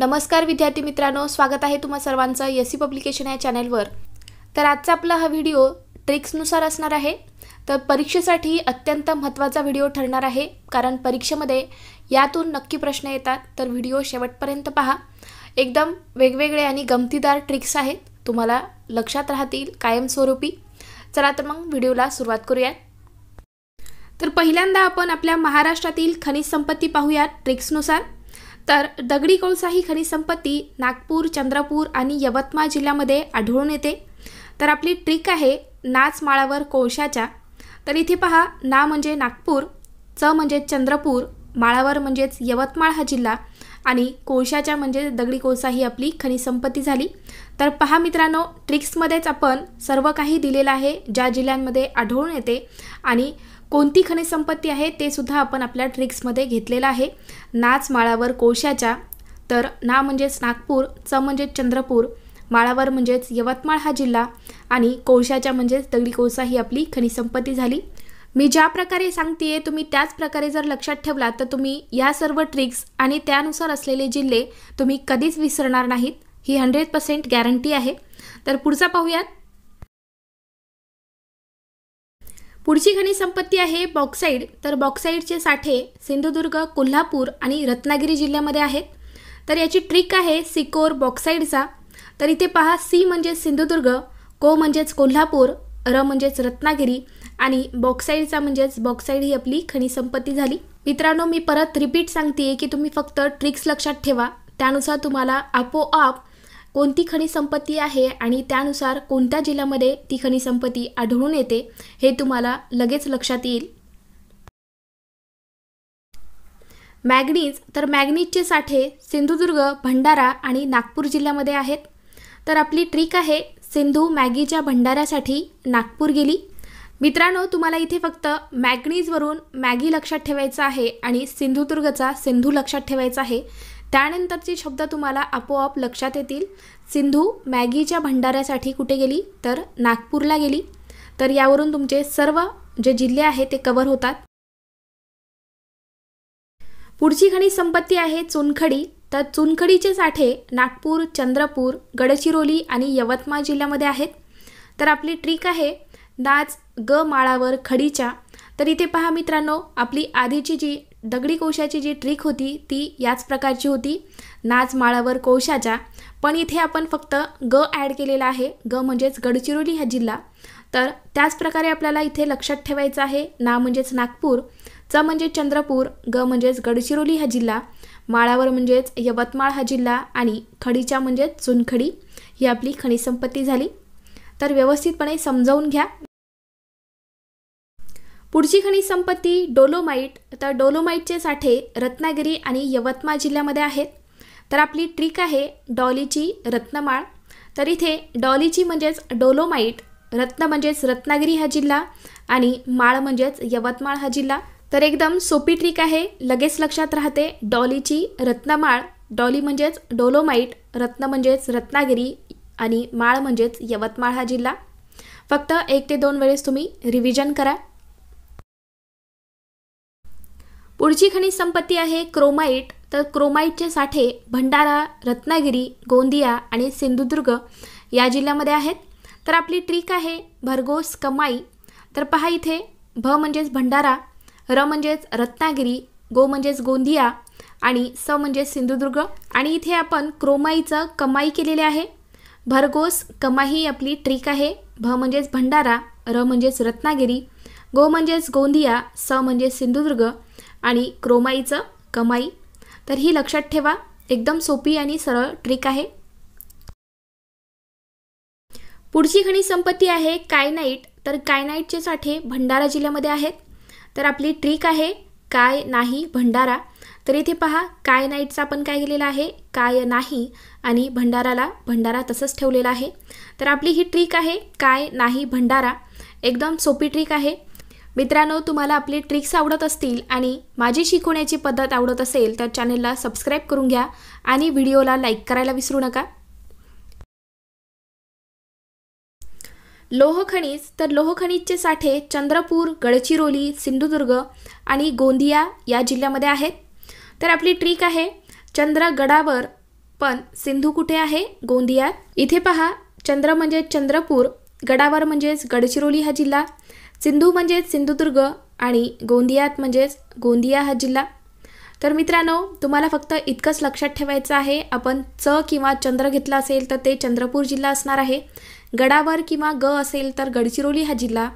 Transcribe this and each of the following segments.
नमस्कार विद्यार्थी मित्रांनो स्वागत आहे तुम्हा सर्वांचं एस सी पब्लिकेशन या चॅनलवर तर आजचा आपला हा व्हिडिओ ट्रिक्सनुसार असणार आहे तर परीक्षेसाठी अत्यंत महत्त्वाचा व्हिडिओ ठरणार आहे कारण परीक्षेमध्ये यातून नक्की प्रश्न येतात तर व्हिडिओ शेवटपर्यंत पहा एकदम वेगवेगळे आणि गमतीदार ट्रिक्स आहेत तुम्हाला लक्षात राहतील कायमस्वरूपी चला तर मग व्हिडिओला सुरुवात करूयात तर पहिल्यांदा आपण आपल्या महाराष्ट्रातील खनिज संपत्ती पाहूयात ट्रिक्सनुसार तर दगडी कोळसा ही खनिज संपत्ती नागपूर चंद्रपूर आणि यवतमाळ जिल्ह्यामध्ये आढळून येते तर आपली ट्रिक आहे नाच माळावर कोळशाच्या तर इथे पहा ना म्हणजे नागपूर च म्हणजे चंद्रपूर माळावर म्हणजेच यवतमाळ हा जिल्हा आणि कोळशाच्या म्हणजे दगडी कोळसा ही आपली खनिज संपत्ती झाली तर पहा मित्रांनो ट्रिक्समध्येच आपण सर्व काही दिलेलं आहे ज्या जिल्ह्यांमध्ये आढळून येते आणि कोणती खनिज संपत्ती आहे ते सुद्धा आपण आपल्या ट्रिक्समध्ये घेतलेलं आहे नाच माळावर कोळशाच्या तर ना म्हणजेच नागपूर च म्हणजेच चंद्रपूर माळावर म्हणजेच यवतमाळ हा जिल्हा आणि कोळशाच्या म्हणजेच दगडी कोळसा ही आपली खनिज संपत्ती झाली मी ज्या प्रकारे सांगते तुम्ही त्याच प्रकारे जर लक्षात ठेवला तर तुम्ही या सर्व ट्रिक्स आणि त्यानुसार असलेले जिल्हे तुम्ही कधीच विसरणार नाहीत ही हंड्रेड पर्सेंट गॅरंटी आहे तर पुढचा पाहूयात पुढची खनिज संपत्ती आहे बॉक्साईड तर बॉक्साईडचे साठे सिंधुदुर्ग कोल्हापूर आणि रत्नागिरी जिल्ह्यामध्ये आहेत तर याची ट्रिक आहे सिकोर बॉक्साईडचा तर इथे पहा सी म्हणजेच सिंधुदुर्ग को म्हणजेच कोल्हापूर र म्हणजेच रत्नागिरी आणि बॉक्साईडचा म्हणजेच बॉक्साईड ही आपली खनिज संपत्ती झाली मित्रांनो मी परत रिपीट सांगते की तुम्ही फक्त ट्रिक्स लक्षात ठेवा त्यानुसार तुम्हाला आपोआप कोणती खनिज संपत्ती आहे आणि त्यानुसार कोणत्या जिल्ह्यामध्ये ती खनिज संपत्ती आढळून येते हे तुम्हाला लगेच लक्षात येईल मॅग्नीज तर मॅग्नीजचे साठे सिंधुदुर्ग भंडारा आणि नागपूर जिल्ह्यामध्ये आहेत तर आपली ट्रिक आहे सिंधू मॅगीच्या भंडाऱ्यासाठी नागपूर गेली मित्रांनो तुम्हाला इथे फक्त मॅग्नीजवरून मॅगी लक्षात ठेवायचं आहे आणि सिंधुदुर्गचा सिंधू लक्षात ठेवायचा आहे त्यानंतरचे शब्द तुम्हाला आपोआप लक्षात येतील सिंधू मॅगीच्या भंडाऱ्यासाठी कुठे गेली तर नागपूरला गेली तर यावरून तुमचे सर्व जे जिल्हे आहेत ते कव्हर होतात पुढची खनिज संपत्ती आहे चुनखडी तर चुनखडीचे साठे नागपूर चंद्रपूर गडचिरोली आणि यवतमाळ जिल्ह्यामध्ये आहेत तर आपली ट्रिक आहे नाच ग माळावर खडीच्या तर इथे पहा मित्रांनो आपली आधीची जी दगडी कोशाची जी ट्रिक होती ती याच प्रकारची होती नाच माळावर कोशाच्या पण इथे आपण फक्त ग ॲड केलेला आहे ग म्हणजेच गडचिरोली हा जिल्हा तर त्याचप्रकारे आपल्याला इथे लक्षात ठेवायचं आहे ना म्हणजेच नागपूर च म्हणजे चंद्रपूर ग म्हणजेच गडचिरोली हा जिल्हा माळावर म्हणजेच यवतमाळ हा जिल्हा आणि खडीच्या म्हणजेच चुनखडी ही आपली खनिज संपत्ती झाली तर व्यवस्थितपणे समजावून घ्या पुढची खनिज संपत्ती डोलोमाईट तर डोलोमाईटचे साठे रत्नागिरी आणि यवतमाळ जिल्ह्यामध्ये आहेत तर आपली ट्रिक आहे डॉलीची रत्नमाळ तर इथे डॉलीची म्हणजेच डोलोमाईट रत्न म्हणजेच रत्नागिरी हा जिल्हा आणि माळ म्हणजेच यवतमाळ हा जिल्हा तर एकदम सोपी ट्रिक आहे लगेच लक्षात राहते डॉलीची रत्नमाळ डॉली म्हणजेच डोलोमाईट रत्न म्हणजेच रत्नागिरी आणि माळ म्हणजेच यवतमाळ हा जिल्हा फक्त एक ते दोन वेळेस तुम्ही रिव्हिजन करा पुढची खनिज संपत्ती आहे क्रोमाईट तर क्रोमाईटचे साठे भंडारा रत्नागिरी गोंदिया आणि सिंधुदुर्ग या जिल्ह्यामध्ये आहेत तर आपली ट्रिक आहे भरघोस कमाई तर पहा इथे भ म्हणजेच भंडारा र म्हणजेच रत्नागिरी गो म्हणजेच गोंदिया आणि स म्हणजेच सिंधुदुर्ग आणि इथे आपण क्रोमाईचं कमाई केलेले आहे भरघोस कमाई ही आपली ट्रिक आहे भ म्हणजेच भंडारा र म्हणजेच रत्नागिरी गो म्हणजेच गोंदिया स म्हणजेच सिंधुदुर्ग आणि क्रोमाईचं कमाई तर ही लक्षात ठेवा एकदम सोपी आणि सरळ ट्रिक आहे पुढची खनिज संपत्ती आहे कायनाईट तर कायनाईटचे साठे भंडारा जिल्ह्यामध्ये आहेत तर आपली ट्रिक आहे काय नाही भंडारा तर इथे पहा काय नाईटचा आपण काय केलेला आहे काय नाही आणि भंडाराला भंडारा तसंच ठेवलेला आहे तर आपली ही ट्रिक आहे काय नाही भंडारा एकदम सोपी ट्रिक आहे मित्रांनो तुम्हाला आपले ट्रिक्स आवडत असतील आणि माझी शिकवण्याची पद्धत आवडत असेल तर चॅनलला सबस्क्राईब करून घ्या आणि व्हिडिओला लाईक करायला विसरू नका लोह खनिज तर लोह खनिजचे साठे चंद्रपूर गडचिरोली सिंधुदुर्ग आणि गोंदिया या जिल्ह्यामध्ये आहेत तर आपली ट्रिक आहे चंद्रगडावर पण सिंधू कुठे आहे गोंदियात इथे पहा चंद्र म्हणजे चंद्रपूर गडावर म्हणजेच गडचिरोली हा जिल्हा सिंधू म्हणजेच सिंधुदुर्ग आणि गोंदियात म्हणजेच गोंदिया हा जिल्हा तर मित्रांनो तुम्हाला फक्त इतकंच लक्षात ठेवायचं आहे आपण च किंवा चंद्र घेतला असेल तर ते चंद्रपूर जिल्हा असणार आहे गडावर किंवा ग असेल तर गडचिरोली हा जिल्हा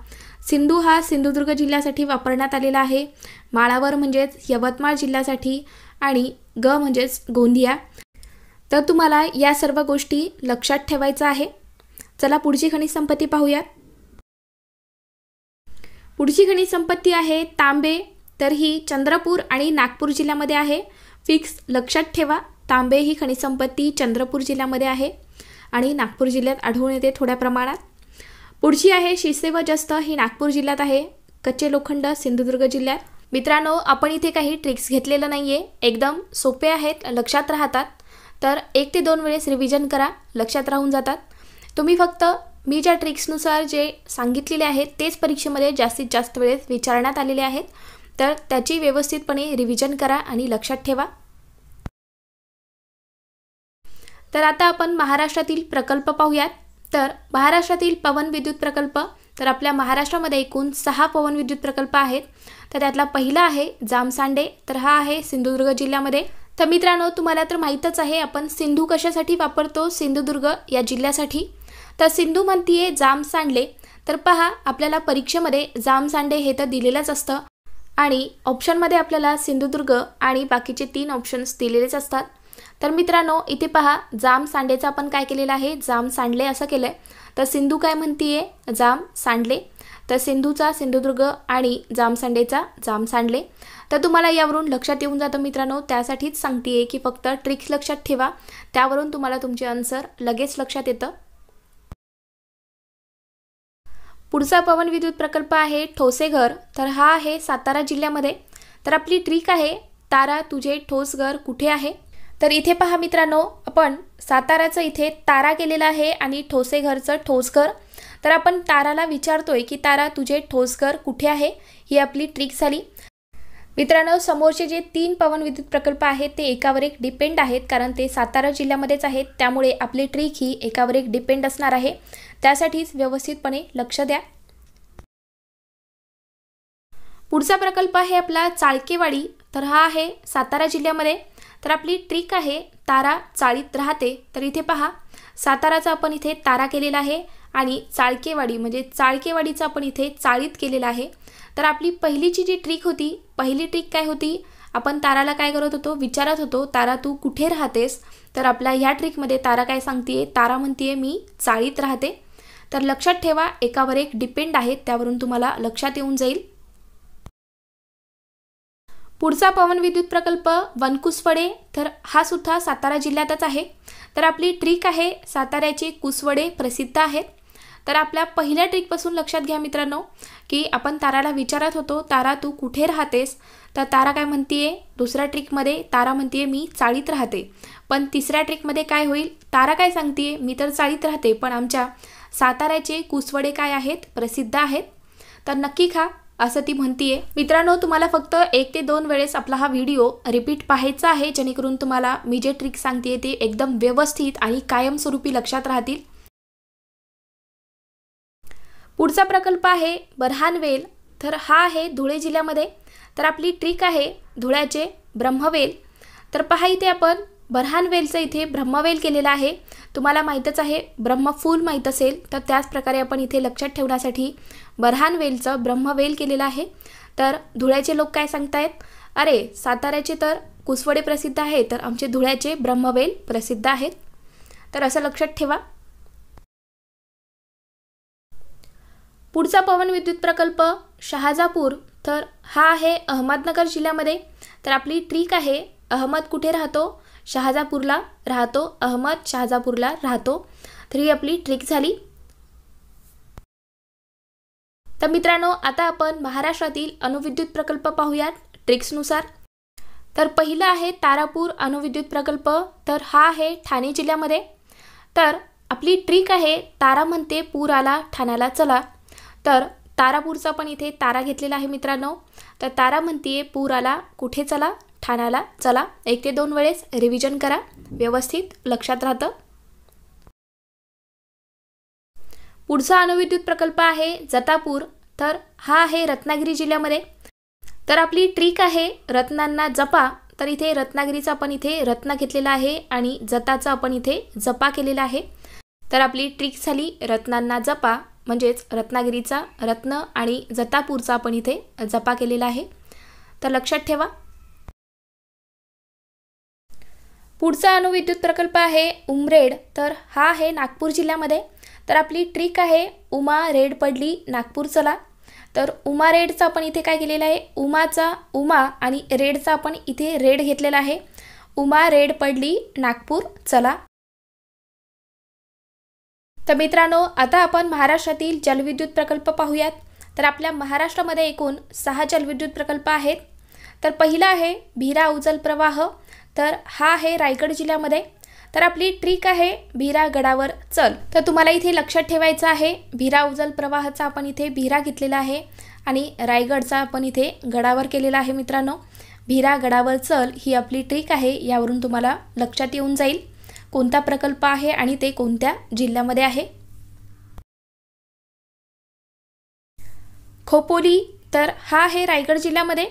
सिंधू हा सिंधुदुर्ग जिल्ह्यासाठी वापरण्यात आलेला आहे माळावर म्हणजेच यवतमाळ जिल्ह्यासाठी आणि ग म्हणजेच गोंदिया तर तुम्हाला या सर्व गोष्टी लक्षात ठेवायचं आहे चला पुढची खनिज संपत्ती पाहूयात पुढची खनिज संपत्ती आहे तांबे तर ही चंद्रपूर आणि नागपूर जिल्ह्यामध्ये आहे फिक्स लक्षात ठेवा तांबे ही खनिज संपत्ती चंद्रपूर जिल्ह्यामध्ये आहे आणि नागपूर जिल्ह्यात आढळून येते थोड्या प्रमाणात पुढची आहे शिसे व जस्त ही नागपूर जिल्ह्यात आहे कच्चे लोखंड सिंधुदुर्ग जिल्ह्यात मित्रांनो आपण इथे काही ट्रिक्स घेतलेलं नाही आहे एकदम सोपे आहेत लक्षात राहतात तर एक ते दोन वेळेस रिव्हिजन करा लक्षात राहून जातात तुम्ही फक्त मी ज्या ट्रिक्सनुसार जे सांगितलेले आहेत तेच परीक्षेमध्ये जास्तीत जास्त वेळेस विचारण्यात आलेले आहेत तर त्याची व्यवस्थितपणे रिव्हिजन करा आणि लक्षात ठेवा तर आता आपण महाराष्ट्रातील प्रकल्प पाहूयात तर महाराष्ट्रातील पवन विद्युत प्रकल्प तर आपल्या महाराष्ट्रामध्ये एकूण सहा पवन विद्युत प्रकल्प आहेत तर त्यातला पहिला आहे जामसांडे तर हा आहे सिंधुदुर्ग जिल्ह्यामध्ये तर मित्रांनो तुम्हाला तर माहीतच आहे आपण सिंधू कशासाठी वापरतो सिंधुदुर्ग या जिल्ह्यासाठी तर सिंधू म्हणतीये जाम सांडले तर पहा आपल्याला परीक्षेमध्ये जाम सांडे हे तर दिलेलंच असतं आणि ऑप्शनमध्ये आपल्याला सिंधुदुर्ग आणि बाकीचे तीन ऑप्शन्स दिलेलेच असतात तर मित्रांनो इथे पहा जाम सांडेचं आपण काय केलेलं आहे जाम सांडले असं केलं आहे तर सिंधू काय म्हणतीये जाम सांडले तर सिंधूचा सिंधुदुर्ग आणि जाम सांडेचा जाम सांडले तर तुम्हाला यावरून लक्षात येऊन जातं मित्रांनो त्यासाठीच सांगते की फक्त ट्रिक्स लक्षात ठेवा त्यावरून तुम्हाला तुमचे आन्सर लगेच लक्षात येतं पुढचा पवन विद्युत प्रकल्प आहे ठोसेघर तर हा आहे सातारा जिल्ह्यामध्ये तर आपली ट्रिक आहे तारा तुझे ठोस घर कुठे आहे तर इथे पहा मित्रांनो आपण साताराचं इथे तारा केलेलं आहे आणि ठोसेघरचं ठोसघर तर आपण ताराला विचारतोय की तारा तुझे ठोसघर कुठे आहे ही आपली ट्रिक झाली मित्रांनो समोरचे जे तीन विद्युत प्रकल्प आहेत ते एकावर एक डिपेंड आहेत कारण ते सातारा जिल्ह्यामध्येच आहेत त्यामुळे आपली ट्रीक ही एकावर एक डिपेंड असणार आहे त्यासाठीच व्यवस्थितपणे लक्ष द्या पुढचा प्रकल्प आहे आपला चाळकेवाडी तर हा आहे सातारा जिल्ह्यामध्ये तर आपली ट्रिक आहे तारा चाळीत राहते तर इथे पहा साताराचा आपण इथे तारा केलेला आहे आणि चाळकेवाडी म्हणजे चाळकेवाडीचा आपण इथे चाळीत केलेला आहे तर आपली पहिलीची जी ट्रिक होती पहिली ट्रिक काय होती आपण ताराला काय करत होतो विचारत होतो तारा तू कुठे राहतेस तर आपल्या ह्या ट्रिकमध्ये तारा काय सांगतेय तारा म्हणतीये मी चाळीत राहते तर लक्षात ठेवा एकावर एक डिपेंड आहे त्यावरून तुम्हाला लक्षात येऊन जाईल पुढचा पवन विद्युत प्रकल्प वनकुसवडे तर हा सुद्धा सातारा जिल्ह्यातच आहे तर आपली ट्रिक आहे साताऱ्याचे कुसवडे प्रसिद्ध आहेत तर आपल्या पहिल्या ट्रिकपासून लक्षात घ्या मित्रांनो की आपण ताराला विचारत होतो तारा तू कुठे राहतेस तर तारा काय म्हणतीये दुसऱ्या ट्रिकमध्ये तारा म्हणतीये मी चाळीत राहते पण तिसऱ्या ट्रिकमध्ये काय होईल तारा काय सांगतीये मी तर चाळीत राहते पण आमच्या साताऱ्याचे कुसवडे काय आहेत प्रसिद्ध आहेत तर नक्की खा असं ती म्हणतीये मित्रांनो तुम्हाला फक्त एक ते दोन वेळेस आपला हा व्हिडिओ रिपीट पाहायचा आहे जेणेकरून तुम्हाला मी जे ट्रिक सांगते ते एकदम व्यवस्थित आणि कायमस्वरूपी लक्षात राहतील पुढचा प्रकल्प आहे बरहानवेल तर हा आहे धुळे जिल्ह्यामध्ये तर आपली ट्रिक आहे धुळ्याचे ब्रह्मवेल तर पहा इथे आपण बरहानवेलचं इथे ब्रह्मवेल केलेलं आहे तुम्हाला माहीतच आहे ब्रह्मफूल माहीत असेल तर त्याचप्रकारे आपण इथे लक्षात ठेवण्यासाठी बरहानवेलचं ब्रह्मवेल केलेलं आहे तर धुळ्याचे लोक काय सांगतायत अरे साताऱ्याचे तर कुसवडे प्रसिद्ध आहे तर आमचे धुळ्याचे ब्रह्मवेल प्रसिद्ध आहेत तर असं लक्षात ठेवा पुढचा पवन विद्युत प्रकल्प शहाजापूर तर हा आहे अहमदनगर जिल्ह्यामध्ये तर आपली ट्रिक आहे अहमद कुठे राहतो शहाजापूरला राहतो अहमद शहाजापूरला राहतो तर ही आपली ट्रिक झाली तर मित्रांनो आता आपण महाराष्ट्रातील अणुविद्युत प्रकल्प पाहूयात ट्रिक्सनुसार तर पहिलं आहे तारापूर अणुविद्युत प्रकल्प तर हा आहे ठाणे जिल्ह्यामध्ये तर आपली ट्रिक आहे तारा म्हणते पूर आला ठाण्याला चला तर तारापूरचा पण इथे तारा घेतलेला आहे मित्रांनो तर तारा म्हणतीये पूर आला कुठे चला ठाण्याला चला एक ते दोन वेळेस रिव्हिजन करा व्यवस्थित लक्षात राहतं पुढचा अणुविद्युत प्रकल्प आहे जतापूर तर हा आहे रत्नागिरी जिल्ह्यामध्ये तर आपली ट्रिक आहे रत्नांना जपा तर इथे रत्नागिरीचा आपण इथे रत्न घेतलेला आहे आणि जताचा आपण इथे जपा केलेला आहे तर आपली ट्रिक झाली रत्नांना जपा म्हणजेच रत्नागिरीचा रत्न आणि जतापूरचा आपण इथे जपा केलेला आहे तर लक्षात ठेवा पुढचा अणुविद्युत प्रकल्प आहे उमरेड तर हा आहे नागपूर जिल्ह्यामध्ये तर आपली ट्रिक आहे उमा रेड पडली नागपूर चला तर उमा रेडचा आपण इथे काय केलेला आहे उमाचा उमा आणि रेडचा आपण इथे रेड घेतलेला आहे उमा रेड पडली नागपूर चला तर मित्रांनो आता आपण महाराष्ट्रातील जलविद्युत प्रकल्प पाहूयात तर आपल्या महाराष्ट्रामध्ये एकूण सहा जलविद्युत प्रकल्प आहेत तर पहिला आहे भिरा उजल प्रवाह तर हा आहे रायगड जिल्ह्यामध्ये तर आपली ट्रिक आहे भिरा गडावर चल तर तुम्हाला इथे लक्षात ठेवायचं आहे भिरा उजल प्रवाहाचा आपण इथे भिरा घेतलेला आहे आणि रायगडचा आपण इथे गडावर केलेला आहे मित्रांनो भिरा गडावर चल ही आपली ट्रिक आहे यावरून तुम्हाला लक्षात येऊन जाईल कोणता प्रकल्प आहे आणि ते कोणत्या जिल्ह्यामध्ये आहे खोपोली तर हा आहे रायगड जिल्ह्यामध्ये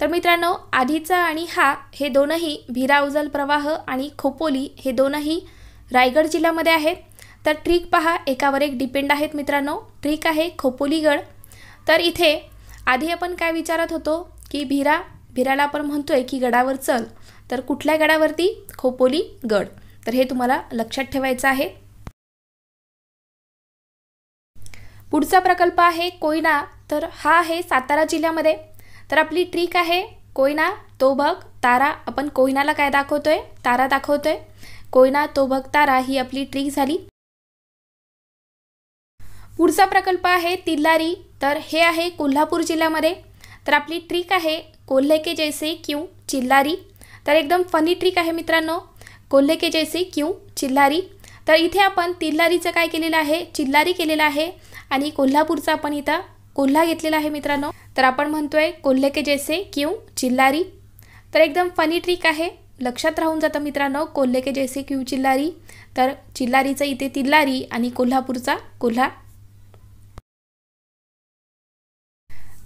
तर मित्रांनो आधीचा आणि हा हे दोनही भिराउजल प्रवाह आणि खोपोली हे दोनही रायगड जिल्ह्यामध्ये आहेत तर ट्रिक पहा एकावर एक डिपेंड आहेत मित्रांनो ट्रिक आहे खोपोलीगड तर इथे आधी आपण काय विचारत होतो की भिरा भिराला आपण म्हणतोय की गडावर चल तर कुठल्या गडावरती खोपोली गड तर हे तुम्हाला लक्षात ठेवायचं आहे पुढचा प्रकल्प आहे कोयना तर हा आहे सातारा जिल्ह्यामध्ये तर आपली ट्रिक आहे कोयना तो बघ तारा आपण कोयनाला काय दाखवतोय तारा दाखवतोय कोयना तो भग तारा ही आपली ट्रिक झाली पुढचा प्रकल्प आहे तिल्लारी तर हे आहे कोल्हापूर जिल्ह्यामध्ये तर आपली ट्रिक आहे कोल्हे के जैसे क्यू चिल्लारी तर एकदम फनी ट्रिक आहे मित्रांनो कोल्हे जैसी क्यू चिल्लारी तर इथे आपण तिल्लारीचं काय केलेलं आहे चिल्लारी केलेलं आहे आणि कोल्हापूरचा आपण इथं कोल्हा घेतलेला आहे मित्रांनो तर आपण म्हणतोय कोल्हे के जैसे क्यू चिल्लारी तर एकदम फनी ट्रिक आहे लक्षात राहून जातं मित्रांनो कोल्हे के जैसे क्यू चिल्लारी तर चिल्लारीचं इथे तिल्लारी आणि कोल्हापूरचा कोल्हा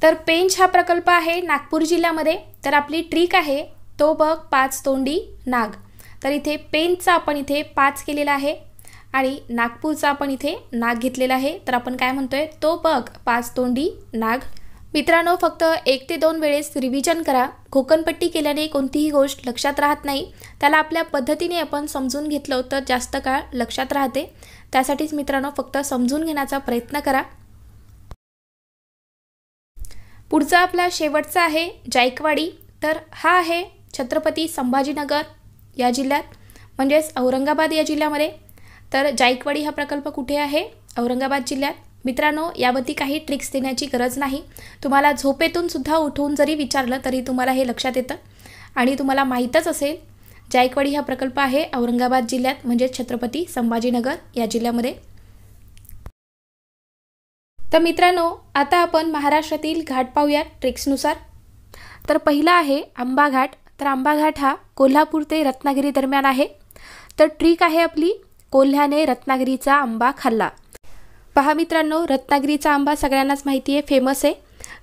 तर पेंच हा प्रकल्प आहे नागपूर जिल्ह्यामध्ये तर आपली ट्रिक आहे तो बघ पाच तोंडी नाग तर इथे पेनचा आपण इथे पाच केलेला आहे आणि नागपूरचा आपण इथे नाग घेतलेला आहे तर आपण काय म्हणतोय तो बघ पाच तोंडी नाग मित्रांनो फक्त एक ते दोन वेळेस रिव्हिजन करा घोकनपट्टी केल्याने कोणतीही गोष्ट लक्षात राहत नाही त्याला आपल्या पद्धतीने आपण समजून घेतलं तर जास्त काळ लक्षात राहते त्यासाठीच मित्रांनो फक्त समजून घेण्याचा प्रयत्न करा पुढचा आपला शेवटचा आहे जायकवाडी तर हा आहे छत्रपती संभाजीनगर या जिल्ह्यात म्हणजेच औरंगाबाद या जिल्ह्यामध्ये तर जायकवाडी हा प्रकल्प कुठे आहे औरंगाबाद जिल्ह्यात मित्रांनो यावरती काही ट्रिक्स देण्याची गरज नाही तुम्हाला झोपेतून सुद्धा उठवून जरी विचारलं तरी तुम्हाला हे लक्षात येतं आणि तुम्हाला माहीतच असेल जायकवाडी हा प्रकल्प आहे औरंगाबाद जिल्ह्यात म्हणजेच छत्रपती संभाजीनगर या जिल्ह्यामध्ये तर मित्रांनो आता आपण महाराष्ट्रातील घाट पाहूयात ट्रिक्सनुसार तर पहिला आहे आंबा घाट तर आंबाघाट हा कोल्हापूर ते रत्नागिरी दरम्यान आहे तर ट्रिक आहे आपली कोल्ह्याने रत्नागिरीचा आंबा खाल्ला पहा मित्रांनो रत्नागिरीचा आंबा सगळ्यांनाच माहिती आहे फेमस आहे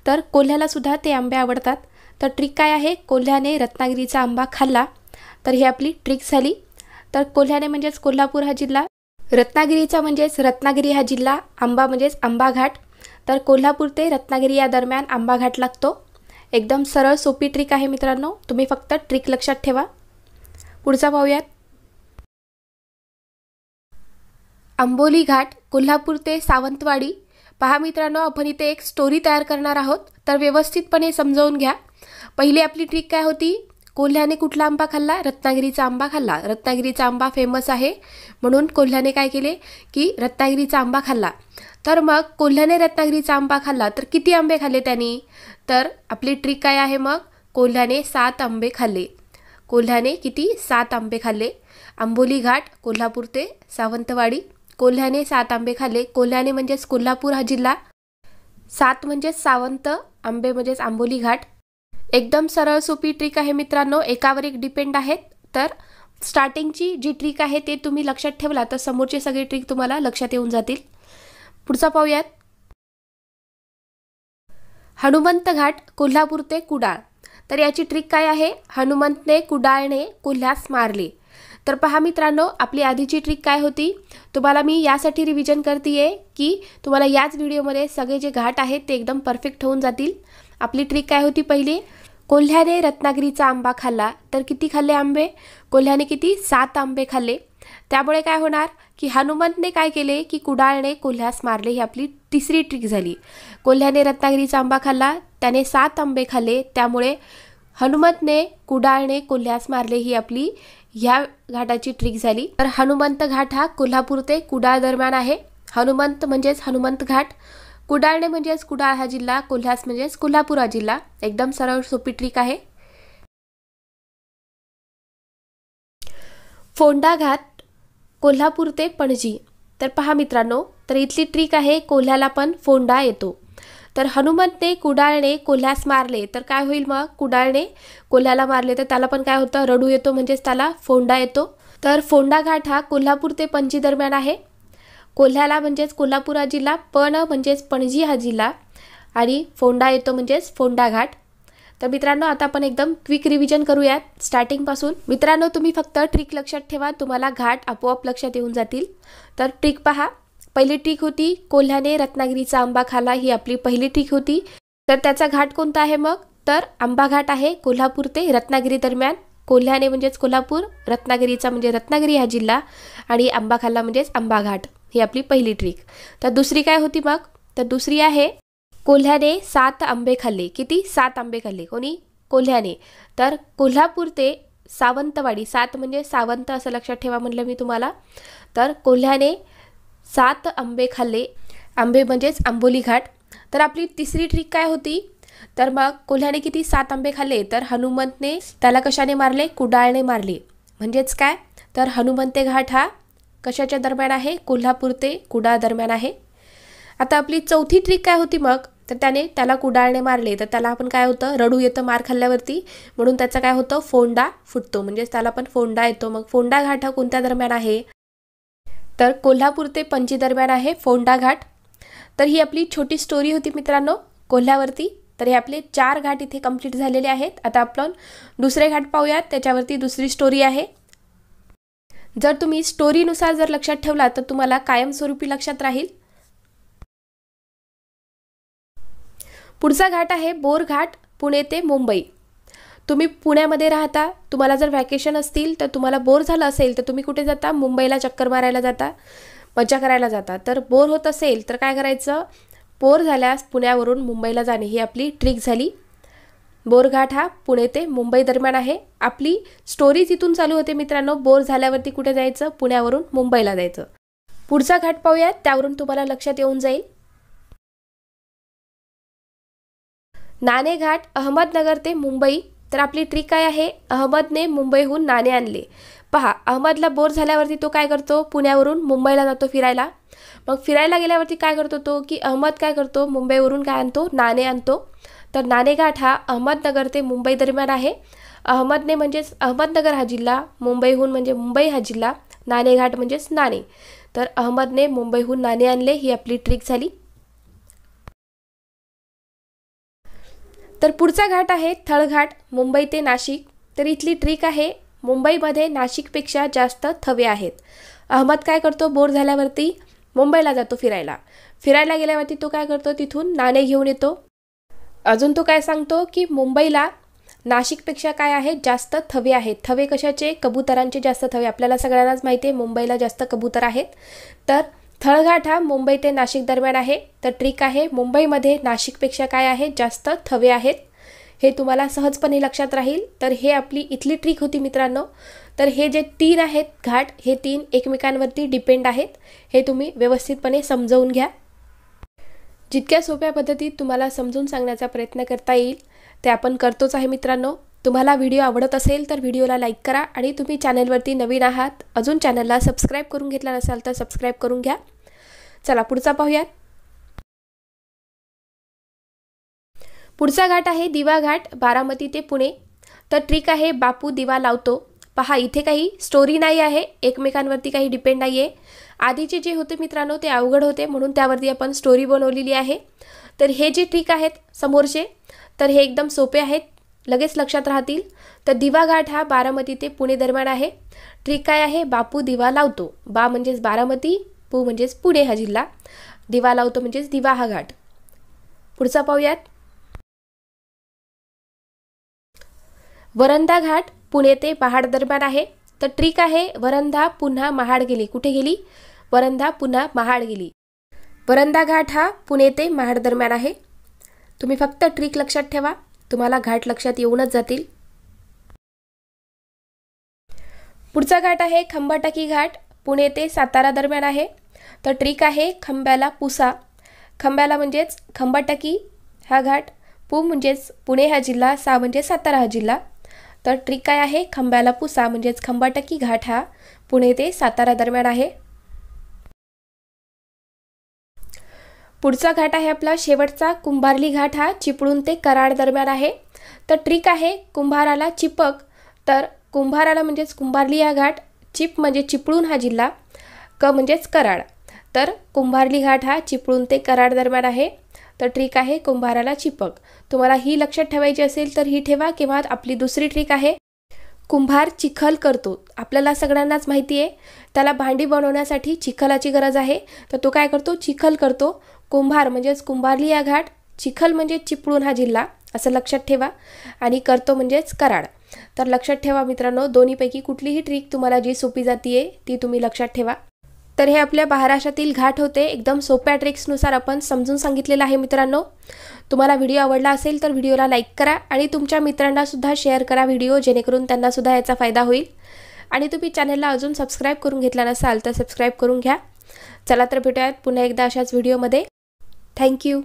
तर कोल्ह्यालासुद्धा ते आंबे आवडतात तर ट्रिक काय आहे कोल्ह्याने रत्नागिरीचा आंबा खाल्ला तर ही आपली ट्रिक झाली तर कोल्ह्याने म्हणजेच कोल्हापूर हा जिल्हा रत्नागिरीचा म्हणजेच रत्नागिरी हा जिल्हा आंबा म्हणजेच आंबाघाट तर कोल्हापूर ते रत्नागिरी या दरम्यान आंबाघाट लागतो एकदम सरळ सोपी ट्रिक आहे मित्रांनो तुम्ही फक्त ट्रिक लक्षात ठेवा पुढचा पाहूयात आंबोली घाट कोल्हापूर ते सावंतवाडी पहा मित्रांनो आपण इथे एक स्टोरी तयार करणार आहोत तर व्यवस्थितपणे समजावून घ्या पहिली आपली ट्रिक काय होती कोल्ह्याने कुठला आंबा खाल्ला रत्नागिरीचा आंबा खाल्ला रत्नागिरीचा आंबा फेमस आहे म्हणून कोल्ह्याने काय केले की रत्नागिरीचा आंबा खाल्ला तर मग कोल्ह्याने रत्नागिरीचा आंबा खाल्ला तर किती आंबे खाल्ले त्यांनी तर आपली ट्रिक काय आहे मग कोल्ह्याने सात आंबे खाल्ले कोल्ह्याने किती सात आंबे खाल्ले आंबोली घाट कोल्हापूर ते सावंतवाडी कोल्ह्याने सात आंबे खाल्ले कोल्ह्याने म्हणजेच कोल्हापूर हा जिल्हा सात म्हणजेच सावंत आंबे म्हणजेच आंबोली घाट एकदम सरळ सोपी ट्रिक आहे मित्रांनो एकावर एक डिपेंड आहेत तर स्टार्टिंगची जी ट्रिक आहे ते तुम्ही लक्षात ठेवला तर समोरचे सगळी ट्रिक तुम्हाला लक्षात येऊन जातील पुढचा पाहूयात हनुमंत घाट कोल्हापूर ते कुडाळ तर याची ट्रिक काय आहे हनुमंतने कुडाळने कोल्ह्यास मारले तर पहा मित्रांनो आपली आधीची ट्रिक काय होती तुम्हाला मी यासाठी रिव्हिजन करते की तुम्हाला याच व्हिडिओमध्ये सगळे जे घाट आहेत ते एकदम परफेक्ट होऊन जातील आपली ट्रिक काय होती पहिली कोल्ह्याने रत्नागिरीचा आंबा खाल्ला तर किती खाल्ले आंबे कोल्ह्याने किती सात आंबे खाल्ले त्यामुळे काय होणार की हनुमंतने काय केले की कुडाळने कोल्ह्यास मारले ही आपली तिसरी ट्रिक झाली कोल्ह्याने रत्नागिरीचा आंबा खाल्ला त्याने सात आंबे खाल्ले त्यामुळे हनुमंतने कुडाळने कोल्ह्यास मारले ही आपली ह्या घाटाची ट्रिक झाली तर हनुमंत घाट हा कोल्हापूर ते कुडाळ दरम्यान आहे हनुमंत म्हणजेच हनुमंत घाट कुडाळणे म्हणजेच कुडाळ हा जिल्हा कोल्हास म्हणजेच कोल्हापूर हा जिल्हा एकदम सरळ सोपी ट्रिक आहे फोंडा घाट कोल्हापूर ते पणजी तर पहा मित्रांनो तर इथली ट्रिक आहे कोल्ह्याला पण फोंडा येतो तर हनुमंतने कुडाळणे कोल्ह्यास मारले तर काय होईल मग कुडाळणे कोल्ह्याला मारले तर त्याला पण काय होतं रडू येतो म्हणजेच त्याला फोंडा येतो तर फोंडा घाट हा कोल्हापूर ते पणजी दरम्यान आहे कोल्ह्याला म्हणजेच कोल्हापूर हा जिल्हा पण म्हणजेच पणजी हा जिल्हा आणि फोंडा येतो म्हणजेच फोंडा घाट तर मित्रांनो आता आपण एकदम क्विक रिव्हिजन करूयात स्टार्टिंगपासून मित्रांनो तुम्ही फक्त ट्रिक लक्षात ठेवा तुम्हाला घाट आपोआप लक्षात येऊन जातील तर ट्रिक पहा पहिली ट्रिक होती कोल्ह्याने रत्नागिरीचा आंबा खाला ही आपली पहिली ट्रिक होती तर त्याचा घाट कोणता आहे मग तर आंबाघाट आहे कोल्हापूर ते रत्नागिरी दरम्यान कोल्ह्याने म्हणजेच कोल्हापूर रत्नागिरीचा म्हणजे रत्नागिरी हा जिल्हा आणि आंबाखाला म्हणजेच आंबा ही आपली पहिली ट्रिक तर दुसरी काय होती मग तर दुसरी आहे कोल्ह्याने सात आंबे खाल्ले किती सात आंबे खाल्ले कोणी कोल्ह्याने तर कोल्हापूर ते सावंतवाडी सात म्हणजे सावंत असं लक्षात ठेवा म्हटलं मी तुम्हाला तर कोल्ह्याने सात आंबे खाल्ले आंबे म्हणजेच आंबोली घाट तर आपली तिसरी ट्रिक काय होती तर मग कोल्ह्याने किती सात आंबे खाल्ले तर हनुमंतने त्याला कशाने मारले कुडाळने मारले म्हणजेच काय तर हनुमंते घाट हा कशाच्या दरम्यान आहे कोल्हापूर ते कुडाळ दरम्यान आहे आता आपली चौथी ट्रिक काय होती मग तर त्याने त्याला कुडाळने मारले तर त्याला आपण काय होतं रडू येतं मार खाल्ल्यावरती म्हणून त्याचं काय होतं फोंडा फुटतो म्हणजेच त्याला पण फोंडा येतो मग फोंडा घाट हा कोणत्या दरम्यान आहे तर कोल्हापूर ते पंची दरम्यान आहे फोंडा घाट तर ही आपली छोटी स्टोरी होती मित्रांनो कोल्ह्यावरती तर हे आपले चार घाट इथे कम्प्लीट झालेले आहेत आता आपण दुसरे घाट पाहूयात त्याच्यावरती दुसरी स्टोरी आहे जर तुम्ही स्टोरीनुसार जर लक्षात ठेवला तर तुम्हाला कायमस्वरूपी लक्षात राहील पुढचा घाट आहे बोर घाट पुणे ते मुंबई तुम्ही पुण्यामध्ये राहता तुम्हाला जर व्हॅकेशन असतील तर तुम्हाला बोर झालं असेल तर तुम्ही कुठे जाता मुंबईला चक्कर मारायला जाता मज्जा करायला जाता तर बोर होत असेल तर काय करायचं बोर झाल्यास पुण्यावरून मुंबईला जाणे ही आपली ट्रिक झाली बोरघाट हा पुणे ते मुंबई दरम्यान आहे आपली स्टोरी तिथून चालू होते मित्रांनो बोर झाल्यावरती कुठे जायचं पुण्यावरून मुंबईला जायचं पुढचा घाट पाहूया त्यावरून तुम्हाला लक्षात येऊन जाईल नाणे घाट अहमदनगर ते मुंबई तर आपली ट्रिक काय आहे अहमदने मुंबईहून नाणे आणले पहा अहमदला बोर झाल्यावरती तो काय करतो पुण्यावरून मुंबईला जातो फिरायला मग फिरायला गेल्यावरती काय करतो तो की अहमद काय करतो मुंबईवरून काय आणतो नाणे आणतो तर नाणेघाट हा अहमदनगर ते मुंबई दरम्यान आहे अहमदने म्हणजेच अहमदनगर हा जिल्हा मुंबईहून म्हणजे मुंबई हा जिल्हा नाणेघाट म्हणजेच नाणे तर अहमदने मुंबईहून नाणे आणले ही आपली ट्रिक झाली तर पुढचा घाट आहे थळघाट मुंबई ते नाशिक तर इथली ट्रिक आहे मुंबईमध्ये नाशिकपेक्षा जास्त थवे आहेत अहमद काय करतो बोर झाल्यावरती मुंबईला जातो फिरायला फिरायला गेल्यावरती तो काय करतो तिथून नाणे घेऊन येतो अजून तो काय सांगतो की मुंबईला नाशिकपेक्षा काय आहे जास्त थवे आहेत थवे कशाचे कबुतरांचे जास्त थवे आपल्याला सगळ्यांनाच माहिती आहे मुंबईला जास्त कबूतर आहेत तर थळघाट हा मुंबई ते नाशिक दरम्यान आहे तर ट्रिक आहे मुंबईमध्ये नाशिकपेक्षा काय आहे जास्त थवे आहेत हे तुम्हाला सहजपणे लक्षात राहील तर हे आपली इथली ट्रिक होती मित्रांनो तर हे जे तीन आहेत घाट हे तीन एकमेकांवरती डिपेंड आहेत हे तुम्ही व्यवस्थितपणे समजवून घ्या जितक्या सोप्या पद्धतीत तुम्हाला समजून सांगण्याचा प्रयत्न करता येईल ते आपण करतोच आहे मित्रांनो तुम्हाला व्हिडिओ आवडत असेल तर व्हिडिओला लाईक करा आणि तुम्ही चॅनलवरती नवीन आहात अजून चॅनलला सबस्क्राईब करून घेतला नसाल तर सबस्क्राईब करून घ्या चला पुढचा पाहूयात पुढचा घाट आहे दिवा घाट बारामती ते पुणे तर ट्रिक आहे बापू दिवा लावतो पहा इथे काही स्टोरी नाही आहे एकमेकांवरती काही डिपेंड नाही आहे आधीचे जे होते मित्रांनो ते अवघड होते म्हणून त्यावरती आपण स्टोरी बनवलेली आहे तर हे जे ट्रिक आहेत समोरचे तर हे एकदम सोपे आहेत लगेच लक्षात राहतील तर दिवा घाट हा बारामती ते पुणे दरम्यान आहे ट्रिक काय आहे बापू दिवा लावतो बा म्हणजेच बारामती पू म्हणजेच पुणे हा जिल्हा दिवा लावतो म्हणजेच दिवा हा घाट पुढचा पाहूयात वरंदा घाट पुणे ते पहाड दरम्यान आहे तर ट्रिक आहे वरंधा पुन्हा महाड गेली कुठे गेली वरंधा पुन्हा महाड गेली वरंधा घाट हा पुणे ते महाड दरम्यान आहे तुम्ही फक्त ट्रिक लक्षात ठेवा तुम्हाला घाट लक्षात येऊनच जातील पुढचा घाट आहे खंबाटकी घाट पुणे ते सातारा दरम्यान आहे तर ट्रिक आहे खंब्याला पुसा खंब्याला म्हणजेच खंबाटकी हा घाट पू म्हणजेच पुणे हा जिल्हा सा म्हणजे सातारा हा जिल्हा तर ट्रिक काय आहे खंब्याला पुसा म्हणजेच खंबाटकी घाट हा पुणे ते सातारा दरम्यान आहे पुढचा घाट आहे आपला शेवटचा कुंभारली घाट हा चिपळूण ते कराड दरम्यान आहे तर ट्रिक आहे कुंभाराला चिपक तर कुंभाराला म्हणजेच कुंभारली हा घाट चिप म्हणजे चिपळूण हा जिल्हा क म्हणजेच कराड तर कुंभारली घाट हा चिपळूण ते कराड दरम्यान आहे तर ट्रिक आहे कुंभाराला चिपक तुम्हाला ही लक्षात ठेवायची असेल तर ही ठेवा किंवा आपली दुसरी ट्रिक आहे कुंभार चिखल करतो आपल्याला सगळ्यांनाच माहिती आहे त्याला भांडी बनवण्यासाठी चिखलाची गरज आहे तर तो काय करतो चिखल करतो कुंभार म्हणजेच कुंभारली या घाट चिखल म्हणजे चिपळूण हा जिल्हा असं लक्षात ठेवा आणि करतो म्हणजेच कराड तर लक्षात ठेवा मित्रांनो दोन्हीपैकी कुठलीही ट्रिक तुम्हाला जी सोपी जाते ती तुम्ही लक्षात ठेवा तर हे आपल्या महाराष्ट्रातील घाट होते एकदम सोप्या ट्रिक्सनुसार आपण समजून सांगितलेलं आहे मित्रांनो तुम्हाला व्हिडिओ आवडला असेल तर व्हिडिओला लाईक करा आणि तुमच्या मित्रांनासुद्धा शेअर करा व्हिडिओ जेणेकरून त्यांनासुद्धा याचा फायदा होईल आणि तुम्ही चॅनलला अजून सबस्क्राईब करून घेतला नसाल तर सबस्क्राईब करून घ्या चला तर भेटूयात पुन्हा एकदा अशाच व्हिडिओमध्ये थँक्यू